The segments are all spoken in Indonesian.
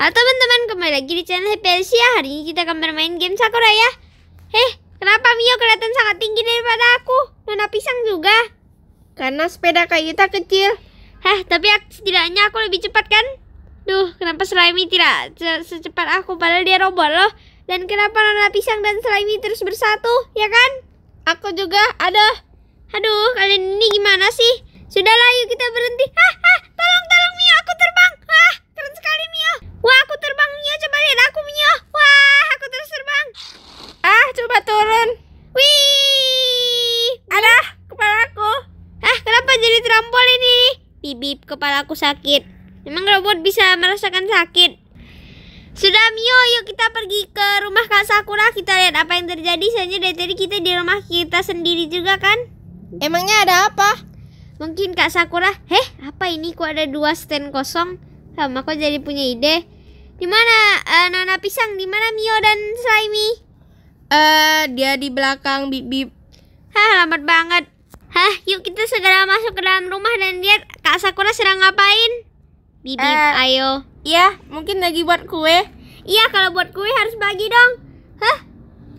Halo teman-teman, kembali lagi di channel ya. Hari ini kita akan bermain game Sakura ya. Eh, kenapa Mio kelihatan sangat tinggi daripada aku? Nona pisang juga. Karena sepeda kayu kita kecil. Hah, tapi setidaknya aku lebih cepat kan? Duh, kenapa slime tidak se secepat aku padahal dia robot loh? Dan kenapa Nona pisang dan slime terus bersatu, ya kan? Aku juga, ada. Aduh, kalian ini gimana sih? Sudahlah, yuk kita berhenti. Hah, hah, tolong, tolong Mio, aku terbang. Hah keren sekali Mia. Wah, aku terbang Mia, coba lihat aku Mia. Wah, aku terus terbang. Ah, coba turun. Wih. Ada kepala aku. Ah, kenapa jadi trampolin ini? Bibip, kepala aku sakit. Emang robot bisa merasakan sakit? Sudah Mio, yuk kita pergi ke rumah Kak Sakura Kita lihat apa yang terjadi Soalnya dari tadi kita di rumah kita sendiri juga kan Emangnya ada apa? Mungkin Kak Sakura Heh, apa ini? Kok ada dua stand kosong? Sama kok jadi punya ide. Di mana uh, eh, Nona Pisang? Di mana Mio dan Slimy? Eh, uh, dia di belakang Bip Bip. Hah, lambat banget. Hah, yuk kita segera masuk ke dalam rumah dan lihat Kak Sakura sedang ngapain. Bip Bip, uh, ayo. Iya, mungkin lagi buat kue. Iya, kalau buat kue harus bagi dong. Hah?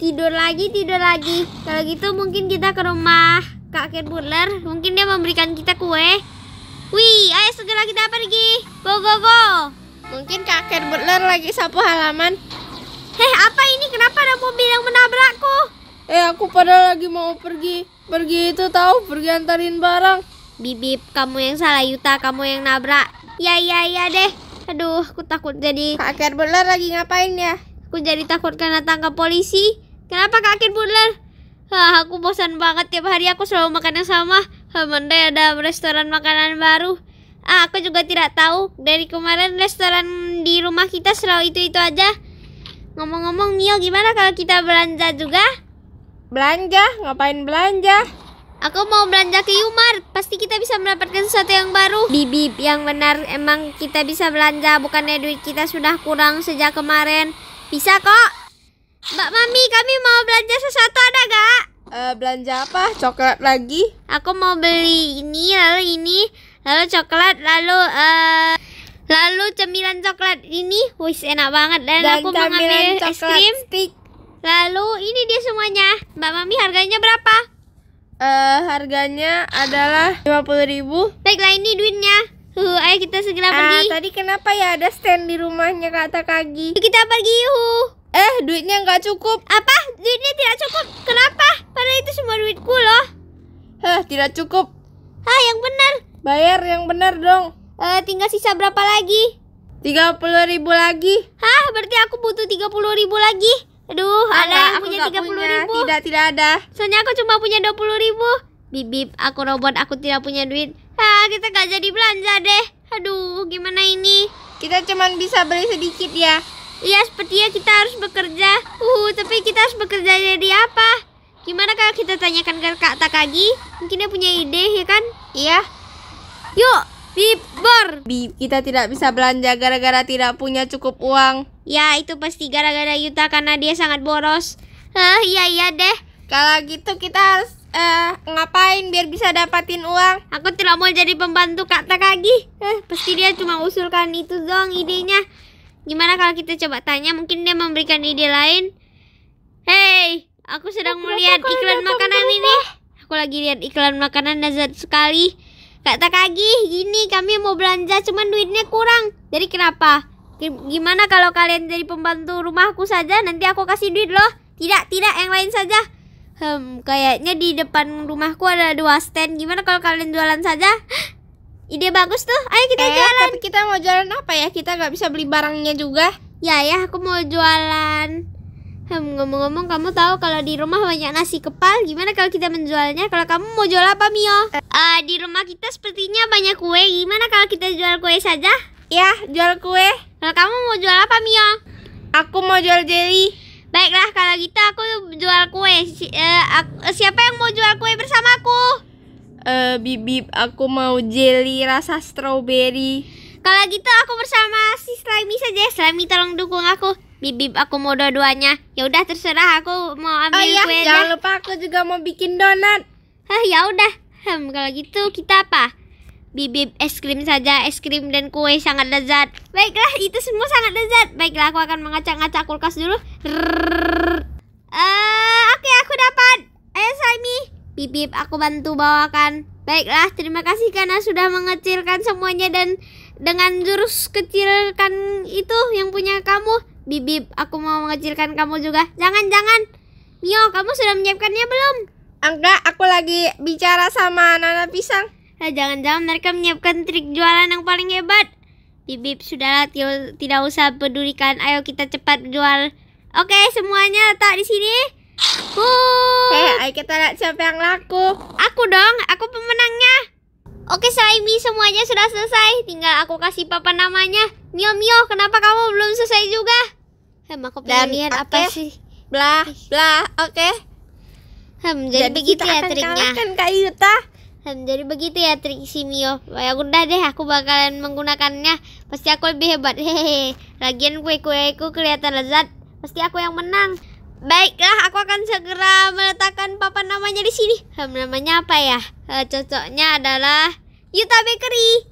Tidur lagi, tidur lagi. Kalau gitu mungkin kita ke rumah Kak Cat Butler. Mungkin dia memberikan kita kue. Wih, ayo segera kita pergi. Go, go, go. Mungkin Kak Butler lagi sapu halaman. Heh, apa ini? Kenapa ada mobil yang menabrakku? Eh, aku pada lagi mau pergi. Pergi itu tahu, pergi antarin barang. Bibip, kamu yang salah Yuta, kamu yang nabrak. Ya, ya, ya deh. Aduh, aku takut jadi... Kak Butler lagi ngapain ya? Aku jadi takut karena tangkap polisi. Kenapa Kak Butler? Ah, aku bosan banget tiap hari aku selalu makan yang sama. Hamandai ada restoran makanan baru. Ah, aku juga tidak tahu. Dari kemarin restoran di rumah kita selalu itu-itu aja. Ngomong-ngomong, Mio, gimana kalau kita belanja juga? Belanja? Ngapain belanja? Aku mau belanja ke Yumar. Pasti kita bisa mendapatkan sesuatu yang baru. Bibi, yang benar emang kita bisa belanja. Bukannya duit kita sudah kurang sejak kemarin. Bisa kok. Mbak Mami, kami mau belanja sesuatu ada gak? Uh, belanja apa? Coklat lagi? Aku mau beli ini, lalu ini, lalu coklat, lalu uh, lalu cemilan coklat ini, wih enak banget. Dan, Dan aku ngambil es krim. Stick. Lalu ini dia semuanya. Mbak Mami harganya berapa? Uh, harganya adalah lima puluh ribu Baiklah ini duitnya. Hu, ayo kita segera uh, pergi. Tadi kenapa ya ada stand di rumahnya kata Kagi? Kita pergi, hu. Eh, duitnya nggak cukup. Apa? Duitnya tidak cukup? Kenapa? Padahal itu semua duitku loh. Hah, tidak cukup. Hah, yang benar. Bayar yang benar dong. Eh, tinggal sisa berapa lagi? Tiga puluh ribu lagi. Hah, berarti aku butuh tiga puluh ribu lagi. Aduh, Apa? ada yang punya tiga puluh ribu? Tidak, tidak ada. Soalnya aku cuma punya dua puluh ribu. Bibip, aku robot, aku tidak punya duit. Hah, kita gak jadi belanja deh. Aduh, gimana ini? Kita cuma bisa beli sedikit ya. Iya, sepertinya kita harus bekerja. Uh, tapi kita harus bekerja jadi apa? Gimana kalau kita tanyakan ke Kak Takagi? Mungkin dia punya ide, ya kan? Iya. Yuk, Bibor. Bi, kita tidak bisa belanja gara-gara tidak punya cukup uang. Ya, itu pasti gara-gara Yuta karena dia sangat boros. Hah, iya iya deh. Kalau gitu kita harus uh, ngapain biar bisa dapatin uang? Aku tidak mau jadi pembantu Kak Takagi. Eh, pasti dia cuma usulkan itu doang idenya. Gimana kalau kita coba tanya? Mungkin dia memberikan ide lain. Hey, aku sedang aku melihat iklan makanan ini. Aku lagi lihat iklan makanan nazar sekali. Kak Takagi, gini kami mau belanja cuman duitnya kurang. Jadi kenapa? Gimana kalau kalian jadi pembantu rumahku saja? Nanti aku kasih duit loh. Tidak, tidak, yang lain saja. Hmm, kayaknya di depan rumahku ada dua stand. Gimana kalau kalian jualan saja? Ide bagus tuh. Ayo kita eh, jualan. Tapi kita mau jualan apa ya? Kita nggak bisa beli barangnya juga. Ya ya, aku mau jualan. Ngomong-ngomong, kamu tahu kalau di rumah banyak nasi kepal, gimana kalau kita menjualnya? Kalau kamu mau jual apa, Mio? Uh, di rumah kita sepertinya banyak kue. Gimana kalau kita jual kue saja? Ya, jual kue. Kalau kamu mau jual apa, Mio? Aku mau jual jelly. Baiklah, kalau gitu aku jual kue. Si uh, aku, siapa yang mau jual kue bersamaku? uh, eh, bibib aku mau jelly rasa strawberry kalau gitu aku bersama si slimy saja slimy tolong dukung aku bibib aku mau dua-duanya ya udah terserah aku mau ambil oh, iya, kuenya. jangan lupa aku juga mau bikin donat Hah, eh, ya udah hmm, kalau gitu kita apa bibib es krim saja es krim dan kue sangat lezat baiklah itu semua sangat lezat baiklah aku akan mengacak-ngacak kulkas dulu Rrrr. uh, oke okay, aku dapat ayo Saimi Pipip, aku bantu bawakan. Baiklah, terima kasih karena sudah mengecilkan semuanya dan dengan jurus kecilkan itu yang punya kamu. bibib aku mau mengecilkan kamu juga. Jangan, jangan. Mio, kamu sudah menyiapkannya belum? Enggak, aku lagi bicara sama Nana Pisang. Jangan-jangan mereka menyiapkan trik jualan yang paling hebat. Bibip, sudahlah tidak usah pedulikan. Ayo kita cepat jual. Oke, semuanya letak di sini. Oke, eh, Hei, ayo kita lihat siapa yang laku. Aku dong, aku pemenangnya. Oke, Saimi, semuanya sudah selesai. Tinggal aku kasih papa namanya. Mio Mio, kenapa kamu belum selesai juga? Hem, aku pengen apa sih? Blah, blah, oke. Okay. Hem, jadi, jadi begitu ya triknya. Kalahkan, Kak Yuta. Hem, jadi begitu ya trik si Mio. Ya udah deh, aku bakalan menggunakannya. Pasti aku lebih hebat. Hehehe. Lagian kue-kueku kelihatan lezat. Pasti aku yang menang. Baiklah, aku akan segera meletakkan papan namanya di sini. Namanya apa ya? E, cocoknya adalah Yuta Bakery.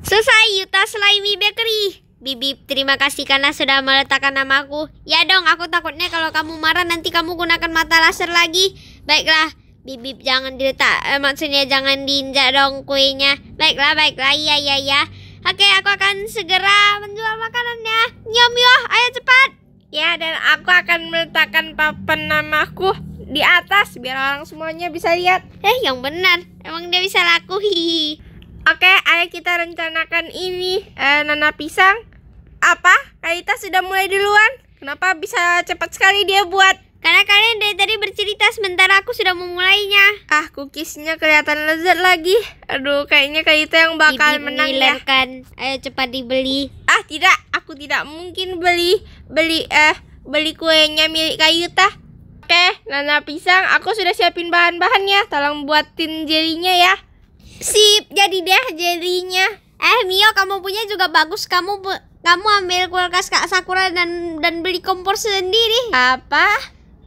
Selesai Yuta Slimy Bakery. Bibip terima kasih karena sudah meletakkan namaku. Ya dong, aku takutnya kalau kamu marah nanti kamu gunakan mata laser lagi. Baiklah, bibip jangan diletak, eh, maksudnya jangan diinjak dong kuenya. Baiklah, baiklah, iya, iya, iya. Oke, aku akan segera menjual makanannya. Nyom, yoh, ayo cepat. Ya, dan aku akan meletakkan papan namaku di atas biar orang semuanya bisa lihat. Eh, yang benar. Emang dia bisa laku. Hihi. Oke, ayo kita rencanakan ini. Eh, Nana Pisang. Apa? Kalita sudah mulai duluan. Kenapa bisa cepat sekali dia buat? Karena kalian dari tadi bercerita sebentar aku sudah memulainya. Ah, cookiesnya kelihatan lezat lagi. Aduh, kayaknya Kaita yang bakal Bibi menang ya. Kan. Ayo cepat dibeli ah tidak aku tidak mungkin beli beli eh beli kuenya milik kayu tah oke nana pisang aku sudah siapin bahan-bahannya tolong buatin jelinya ya sip jadi deh jelinya eh Mio kamu punya juga bagus kamu bu kamu ambil kulkas kak Sakura dan dan beli kompor sendiri apa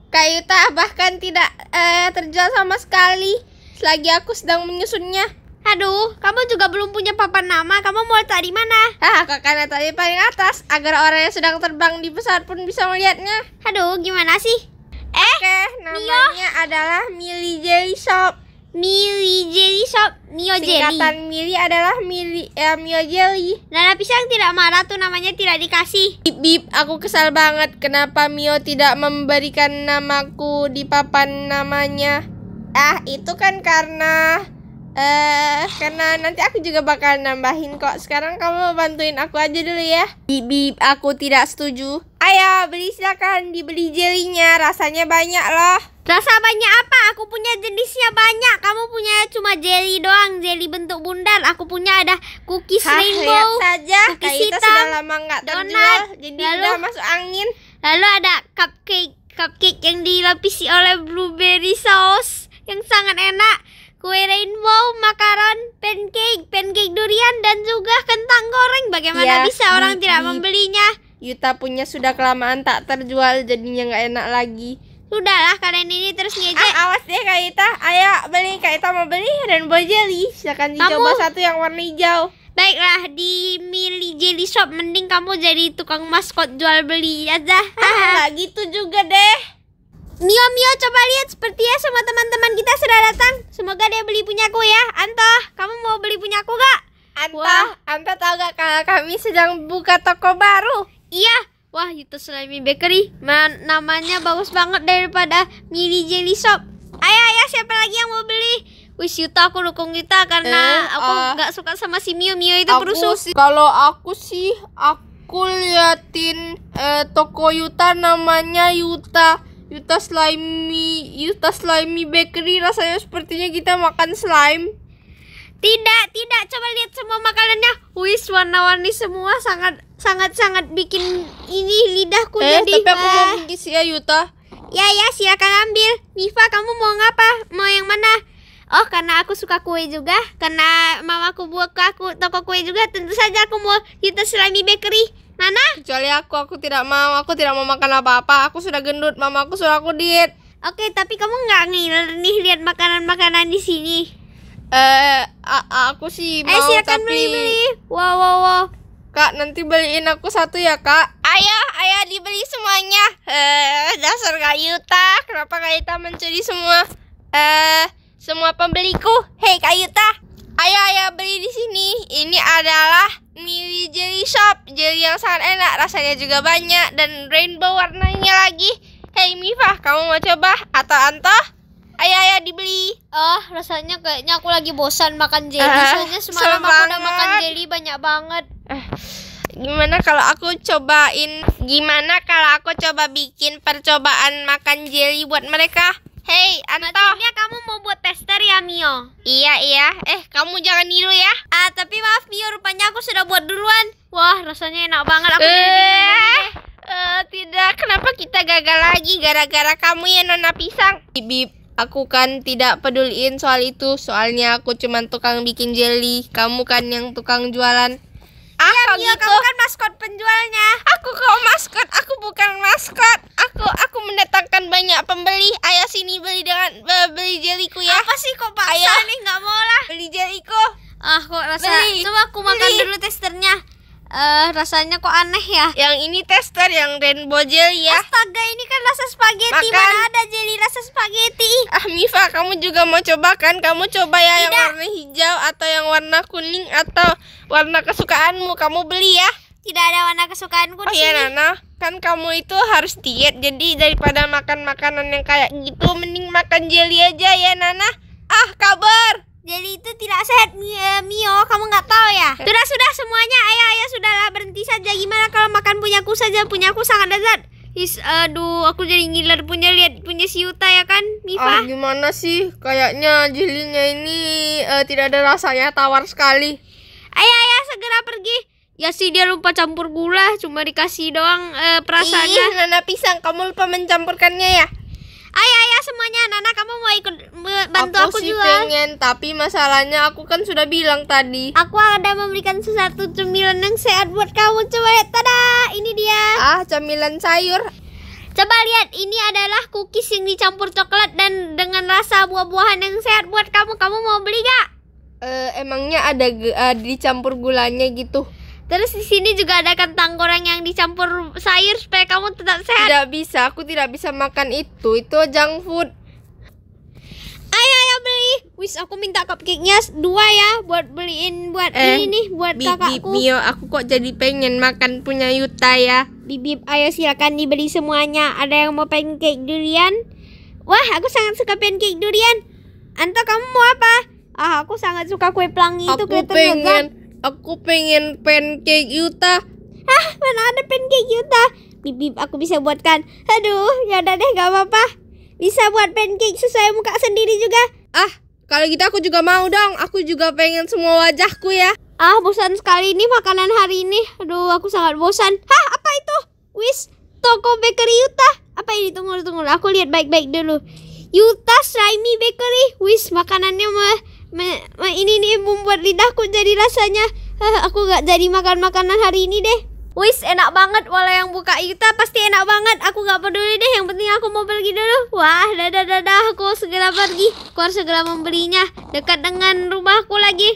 kayu tah bahkan tidak eh, terjual sama sekali lagi aku sedang menyusunnya Aduh, kamu juga belum punya papan nama. Kamu mau letak di mana? Ah, kakak di paling atas agar orang yang sedang terbang di pesawat pun bisa melihatnya. Aduh, gimana sih? Eh, Oke, namanya Mio. adalah Mili Jelly Shop. Mili Jelly Shop, Mio Singkatan Jelly. Singkatan Mili adalah Mili, eh, ya, Mio Jelly. Nana Pisang tidak marah tuh namanya tidak dikasih. Bip, bip, aku kesal banget kenapa Mio tidak memberikan namaku di papan namanya. Ah, itu kan karena Eh, karena nanti aku juga bakal nambahin kok. Sekarang kamu bantuin aku aja dulu ya. Bibi, aku tidak setuju. Ayo, beli silakan dibeli jelinya. Rasanya banyak loh. Rasa banyak apa? Aku punya jenisnya banyak. Kamu punya cuma jelly doang, jelly bentuk bundar. Aku punya ada cookies Hah, rainbow, lihat saja. cookies hitam, sudah lama nggak terjual, jadi lalu, udah masuk angin. Lalu ada cupcake, cupcake yang dilapisi oleh blueberry sauce yang sangat enak kue rainbow, makaron, pancake, pancake durian dan juga kentang goreng. Bagaimana ya, bisa orang tidak membelinya? Yuta punya sudah kelamaan tak terjual jadinya nggak enak lagi. Sudahlah kalian ini terus ngejek. Ah, awas deh ya, Kak Ita. Ayo beli Kak Ita mau beli rainbow jelly. Silakan dicoba satu yang warna hijau. Baiklah di Mili Jelly Shop mending kamu jadi tukang maskot jual beli aja. Ah, gitu juga deh. Mio Mio coba lihat seperti ya semua teman-teman kita sudah datang. Semoga dia beli punyaku ya. Anto, kamu mau beli punyaku gak? Anto, Wah. Anto tahu gak kalau kami sedang buka toko baru? Iya. Wah, itu Slimy Bakery. Man, namanya bagus banget daripada Mini Jelly Shop. ayah ayah siapa lagi yang mau beli? Wis Yuta aku dukung kita karena eh, aku nggak eh. suka sama si Mio Mio itu perusuh. Si, kalau aku sih aku liatin eh, toko Yuta namanya Yuta Yuta Slimy Yuta Slimy Bakery rasanya sepertinya kita makan slime tidak tidak coba lihat semua makanannya wis warna-warni semua sangat sangat sangat bikin ini lidahku eh, jadi tapi aku mau bungkus eh. ya Yuta ya ya silakan ambil Nifa kamu mau ngapa mau yang mana Oh, karena aku suka kue juga. Karena mamaku buat ke aku toko kue juga, tentu saja aku mau Yuta Slimy Bakery. Nana? Kecuali aku, aku tidak mau. Aku tidak mau makan apa-apa. Aku sudah gendut. Mama aku suruh aku diet. Oke, tapi kamu nggak ngiler nih lihat makanan-makanan di sini. Eh, aku sih eh, mau eh, silakan tapi... beli-beli. Wow, wow, wow. Kak, nanti beliin aku satu ya, Kak. Ayah, ayah dibeli semuanya. Eh, dasar Kak Yuta. Kenapa Kak Yuta mencuri semua? Eh, semua pembeliku. Hei, Kak Yuta. Ayah, ayah beli di sini. Ini adalah mie jelly shop jelly yang sangat enak rasanya juga banyak dan rainbow warnanya lagi Hei Miva, kamu mau coba atau Anto ayo ayo dibeli oh, rasanya kayaknya aku lagi bosan makan jelly uh, soalnya semalam aku udah makan jelly banyak banget uh, gimana kalau aku cobain gimana kalau aku coba bikin percobaan makan jelly buat mereka Hei, Anto. Maksudnya kamu mau buat tester ya, Mio? Iya, iya. Eh, kamu jangan niru ya. Ah, tapi maaf, Mio. Rupanya aku sudah buat duluan. Wah, rasanya enak banget. Aku eh, uh, tidak. Kenapa kita gagal lagi gara-gara kamu ya, Nona Pisang? Bibip. Aku kan tidak peduliin soal itu, soalnya aku cuma tukang bikin jelly. Kamu kan yang tukang jualan. Ah, iya, Mio, gitu? kamu kan maskot penjualnya. Aku kok maskot, aku bukan maskot. Aku mendatangkan banyak pembeli. Ayah sini beli dengan beli jeliku ya. Apa sih kok pak Ayah. nih nggak mau lah. Beli jeliku. Ah kok rasa beli. coba aku makan dulu testernya. Eh uh, rasanya kok aneh ya. Yang ini tester yang rainbow jelly ya. Astaga ini kan rasa spaghetti. Makan. Mana ada jelly rasa spaghetti? Ah Mifa, kamu juga mau coba kan? Kamu coba ya Tidak. yang warna hijau atau yang warna kuning atau warna kesukaanmu. Kamu beli ya. Tidak ada warna kesukaanku Oh iya Nana, kan kamu itu harus diet. Jadi daripada makan makanan yang kayak gitu mending makan jeli aja ya Nana. Ah, kabar. jeli itu tidak sehat eh, Mio, kamu nggak tahu ya? Eh. Sudah sudah semuanya, ayah ayah sudahlah berhenti saja. Gimana kalau makan punyaku saja? Punyaku sangat lezat. is aduh, aku jadi ngiler punya lihat punya si Yuta ya kan, Mifa? Ah, gimana sih? Kayaknya jelinya ini uh, tidak ada rasanya, tawar sekali. Ayah, ayah, segera pergi. Ya sih dia lupa campur gula, cuma dikasih doang eh, perasaannya. Ih, Nana pisang, kamu lupa mencampurkannya ya? Ayo ayo semuanya, Nana kamu mau ikut bantu aku, aku sih juga? pengen, tapi masalahnya aku kan sudah bilang tadi. Aku ada memberikan sesuatu cemilan yang sehat buat kamu, coba lihat, tada, ini dia. Ah, cemilan sayur. Coba lihat, ini adalah cookies yang dicampur coklat dan dengan rasa buah-buahan yang sehat buat kamu. Kamu mau beli gak? Uh, emangnya ada uh, dicampur gulanya gitu? Terus di sini juga ada kentang goreng yang dicampur sayur supaya kamu tetap sehat. Tidak bisa, aku tidak bisa makan itu. Itu junk food. Ayo ayo beli. Wis aku minta cupcake-nya dua ya buat beliin buat eh, ini nih buat bib, kakakku. Bibi Mio, aku kok jadi pengen makan punya Yuta ya. Bibip, ayo silakan dibeli semuanya. Ada yang mau pancake durian? Wah, aku sangat suka pancake durian. Anto, kamu mau apa? Ah, aku sangat suka kue pelangi aku itu kelihatan pengen. Lezat Aku pengen pancake Yuta. Hah, mana ada pancake Yuta? Bibip, aku bisa buatkan. Aduh, ya udah deh, gak apa-apa. Bisa buat pancake sesuai muka sendiri juga. Ah, kalau gitu aku juga mau dong. Aku juga pengen semua wajahku ya. Ah, bosan sekali ini makanan hari ini. Aduh, aku sangat bosan. Hah, apa itu? Wis, toko bakery Yuta. Apa ini? Tunggu, tunggu. Aku lihat baik-baik dulu. Yuta Slimy Bakery. Wis, makanannya mah me, me, ini nih membuat lidahku jadi rasanya uh, aku gak jadi makan makanan hari ini deh. Wis enak banget walau yang buka Yuta pasti enak banget. Aku gak peduli deh, yang penting aku mau pergi dulu. Wah, dadah dadah, aku segera pergi. Aku harus segera membelinya dekat dengan rumahku lagi.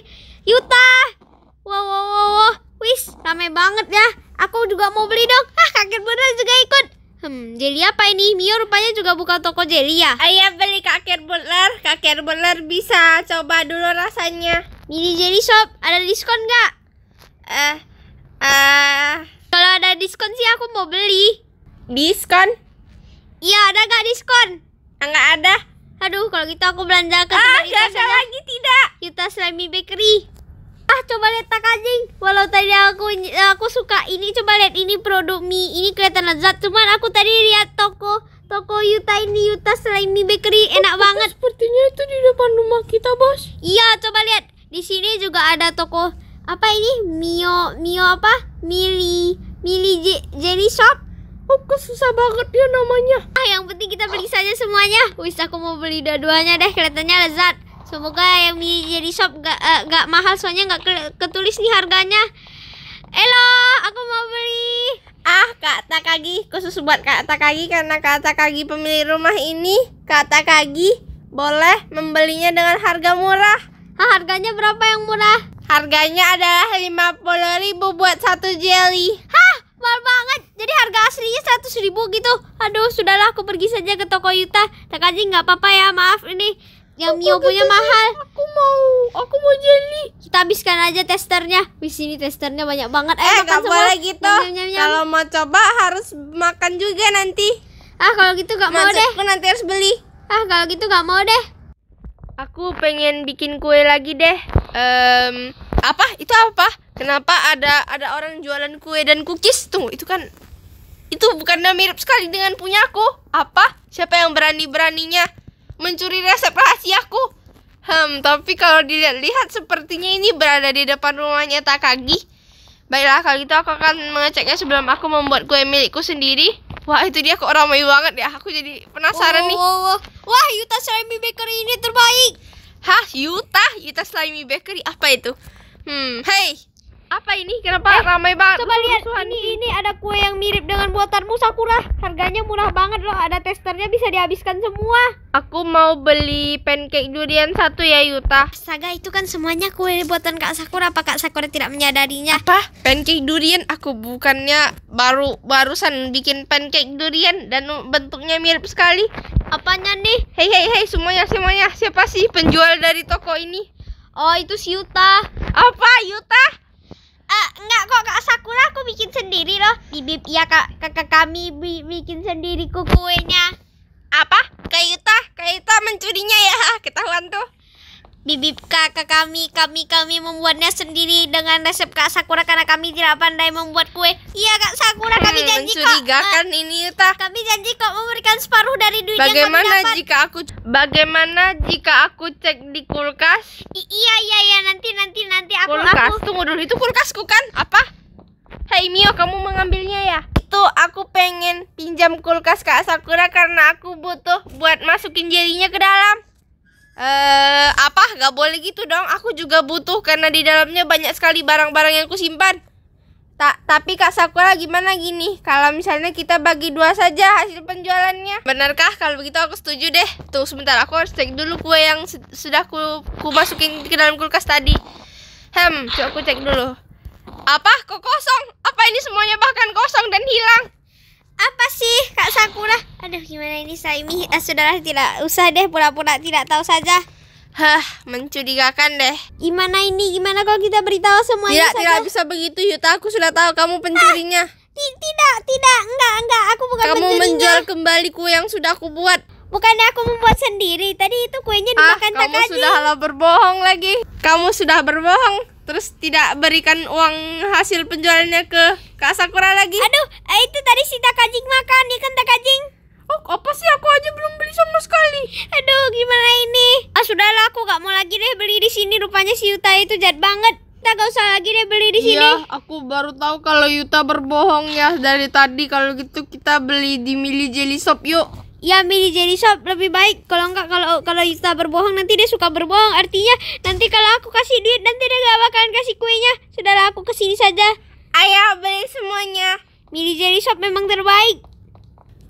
Yuta. Wow wow wow. wow. Wis, ramai banget ya. Aku juga mau beli dong. Ah, kaget bener juga ikut. Hmm, jeli apa ini? Mio rupanya juga buka toko jeli ya? Ayo iya, beli kakek butler, kakek butler bisa coba dulu rasanya Mini jeli shop, ada diskon nggak? Eh, uh, eh uh... Kalau ada diskon sih aku mau beli Diskon? Iya, ada nggak diskon? Ah, nggak ada Aduh, kalau gitu aku belanja ke ah, tempat itu ya. lagi tidak Yuta Slimy Bakery ah coba lihat tak anjing walau tadi aku aku suka ini coba lihat ini produk mie ini kelihatan lezat cuman aku tadi lihat toko toko Yuta ini Yuta selain mie bakery oh, enak banget sepertinya itu di depan rumah kita bos iya coba lihat di sini juga ada toko apa ini mio mio apa mili mili J jelly shop Oh, susah banget dia namanya. Ah, yang penting kita beli saja semuanya. Wis, aku mau beli dua-duanya deh, kelihatannya lezat. Semoga yang jadi shop gak, uh, eh, gak mahal soalnya gak ke ketulis nih harganya. Elo, aku mau beli. Ah, Kak Takagi, khusus buat Kak Takagi karena Kak Takagi pemilik rumah ini, Kak Takagi boleh membelinya dengan harga murah. Hah, harganya berapa yang murah? Harganya adalah 50.000 buat satu jelly. Hah, mahal banget. Jadi harga aslinya 100.000 gitu. Aduh, sudahlah aku pergi saja ke toko Yuta. Takagi nggak apa-apa ya, maaf ini yang Mio punya mahal. Aku mau, aku mau jeli. Kita habiskan aja testernya. Di sini testernya banyak banget. Ayo eh makan semua. boleh gitu. Kalau mau coba harus makan juga nanti. Ah, kalau gitu gak Maksudku mau deh. Aku nanti harus beli. Ah, kalau gitu gak mau deh. Aku pengen bikin kue lagi deh. Um, apa? Itu apa? Kenapa ada ada orang jualan kue dan cookies? Tunggu, itu kan itu bukannya mirip sekali dengan punyaku? Apa? Siapa yang berani-beraninya? mencuri resep rahasiaku. Hmm, tapi kalau dilihat-lihat sepertinya ini berada di depan rumahnya Takagi. Baiklah, kalau gitu aku akan mengeceknya sebelum aku membuat kue milikku sendiri. Wah, itu dia kok ramai banget ya. Aku jadi penasaran oh, nih. Oh, oh. Wah, Yuta Slimy Bakery ini terbaik. Hah, Yuta? Yuta Slimy Bakery apa itu? Hmm, hey, apa ini? Kenapa eh, ramai banget? Coba lihat ini ini ada kue yang mirip dengan buatanmu Sakura. Harganya murah banget loh. Ada testernya bisa dihabiskan semua. Aku mau beli pancake durian satu ya Yuta. saga itu kan semuanya kue buatan Kak Sakura. Apa Kak Sakura tidak menyadarinya? Apa? Pancake durian? Aku bukannya baru barusan bikin pancake durian dan bentuknya mirip sekali. Apanya nih? Hei hei hei semuanya semuanya siapa sih penjual dari toko ini? Oh itu si Yuta. Apa Yuta? enggak enggak kok Kak Sakura aku bikin sendiri loh. bibib ya Kak kakak kami bi bikin sendiri kuenya. Apa? kayuta kayuta mencurinya ya. Ketahuan tuh. Bibip kakak kami, kami kami membuatnya sendiri dengan resep Kak Sakura karena kami tidak pandai membuat kue. Iya Kak Sakura, kami eh, janji kok mencurigakan kok. Eh, ini Yuta. Kami janji kok memberikan separuh dari duit Bagaimana yang kami dapat. jika aku Bagaimana jika aku cek di kulkas? I iya iya nanti nanti aku kulkas aku... tunggu dulu itu kulkasku kan apa Hey Mio kamu mengambilnya ya tuh aku pengen pinjam kulkas Kak Sakura karena aku butuh buat masukin jadinya ke dalam eh apa nggak boleh gitu dong aku juga butuh karena di dalamnya banyak sekali barang-barang yang aku simpan Ta tapi Kak Sakura gimana gini? Kalau misalnya kita bagi dua saja hasil penjualannya. Benarkah? Kalau begitu aku setuju deh. Tuh sebentar aku harus cek dulu kue yang sudah ku, ku masukin ke dalam kulkas tadi. Hem, coba aku cek dulu. Apa? Kok kosong? Apa ini semuanya bahkan kosong dan hilang? Apa sih Kak Sakura? Aduh gimana ini Saimi, eh, saudara tidak usah deh pura-pura tidak tahu saja. Hah, mencurigakan deh. Gimana ini? Gimana kalau kita beritahu semuanya? Tidak, saja? tidak bisa begitu, Yuta. Aku sudah tahu kamu pencurinya. Ah, tidak, tidak, enggak, enggak. Aku bukan kamu pencurinya. Kamu menjual kembali kue yang sudah aku buat. Bukannya aku membuat sendiri. Tadi itu kuenya ah, dimakan ah, kamu sudah lah berbohong lagi. Kamu sudah berbohong. Terus tidak berikan uang hasil penjualannya ke Kak Sakura lagi. Aduh, eh, itu tadi si Takajing makan. Ya kan Takajing. Oh, apa sih aku aja belum beli sama sekali. Aduh, gimana ini? Ah, sudahlah aku gak mau lagi deh beli di sini. Rupanya si Yuta itu jahat banget. Kita gak usah lagi deh beli di sini. Iya, aku baru tahu kalau Yuta berbohong ya dari tadi. Kalau gitu kita beli di Mili Jelly Shop yuk. Ya Mili Jelly Shop lebih baik. Kalau enggak kalau kalau Yuta berbohong nanti dia suka berbohong. Artinya nanti kalau aku kasih duit nanti dia gak bakalan kasih kuenya. Sudahlah aku kesini saja. Ayo beli semuanya. Mili Jelly Shop memang terbaik.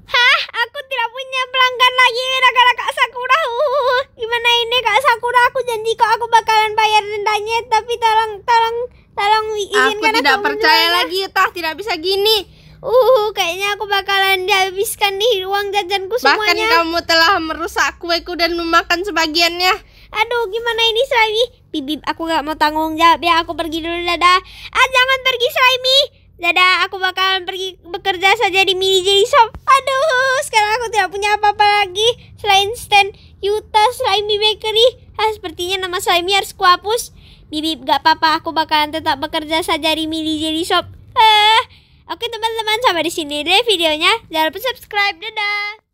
Hah? Aku tidak punya pelanggan lagi gara-gara Kak Sakura. Uh, gimana ini Kak Sakura? Aku janji kok aku bakalan bayar dendanya, tapi tolong tolong tolong izinkan aku. tidak percaya lagi, Tah. Tidak bisa gini. Uh, kayaknya aku bakalan dihabiskan nih uang jajanku semuanya. Bahkan kamu telah merusak kueku dan memakan sebagiannya. Aduh, gimana ini Slimy? Bibib, aku gak mau tanggung jawab ya. Aku pergi dulu, dadah. Ah, jangan pergi Slimy. Dadah, aku bakalan pergi bekerja saja di mini jelly shop. Aduh, sekarang aku tidak punya apa-apa lagi selain stand Yuta Slimey Bakery. Ah, sepertinya nama Slimey harus kuhapus. Bibi, gak apa-apa, aku bakalan tetap bekerja saja di mini jelly shop. Ah, oke teman-teman, sampai di sini deh videonya. Jangan lupa subscribe, dadah.